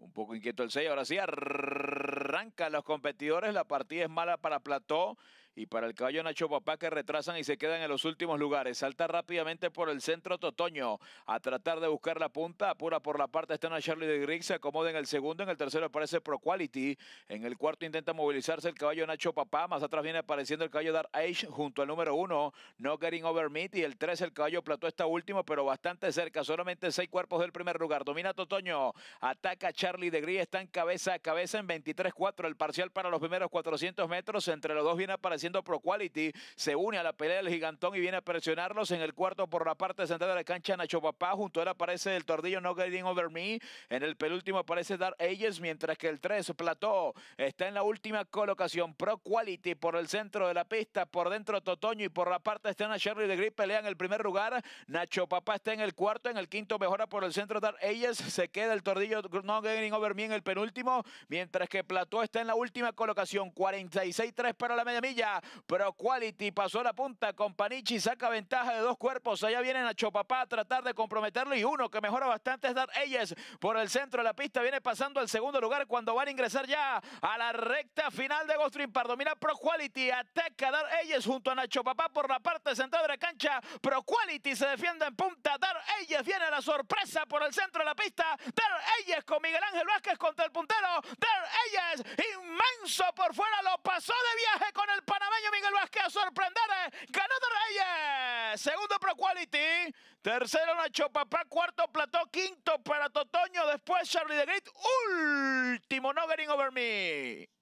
Un poco inquieto el 6. Ahora sí, arranca los competidores. La partida es mala para Plató. Y para el caballo Nacho Papá que retrasan y se quedan en los últimos lugares. Salta rápidamente por el centro Totoño a tratar de buscar la punta. Apura por la parte está Charlie de Grieg, Se acomoda en el segundo. En el tercero aparece Pro Quality. En el cuarto intenta movilizarse el caballo Nacho Papá. Más atrás viene apareciendo el caballo Dar Age junto al número uno. No Getting Over Meat. Y el tres el caballo Plató está último, pero bastante cerca. Solamente seis cuerpos del primer lugar. Domina Totoño. Ataca Charlie de está Están cabeza a cabeza en 23-4. El parcial para los primeros 400 metros. Entre los dos viene apareciendo siendo Pro Quality, se une a la pelea del gigantón y viene a presionarlos en el cuarto por la parte central de la cancha Nacho Papá. Junto a él aparece el tordillo No Getting Over Me. En el penúltimo aparece Dar Ages, mientras que el 3 Plató está en la última colocación. Pro Quality por el centro de la pista, por dentro Totoño y por la parte externa Sherry de Grip pelea en el primer lugar. Nacho Papá está en el cuarto, en el quinto mejora por el centro Dar Ages. Se queda el tordillo No Getting Over Me en el penúltimo, mientras que Plató está en la última colocación. 46-3 para la media milla. Pro Quality pasó la punta con Panichi, saca ventaja de dos cuerpos. Allá viene Nacho Papá a tratar de comprometerlo y uno que mejora bastante es Dar Eyes por el centro de la pista. Viene pasando al segundo lugar cuando van a ingresar ya a la recta final de Ghost Pardo. Mira Pro Quality, ataca Dar Eyes junto a Nacho Papá por la parte central de la cancha. Pro Quality se defiende en punta. Dar Eyes viene a la sorpresa por el centro de la pista. Dar Eyes con Miguel Ángel Vázquez contra el puntero. Dar Eyes inmenso por fuera lo pasó de viaje con segundo Pro Quality, tercero Nacho Papá, cuarto Plató, quinto para Totoño, después Charlie de último No Getting Over Me.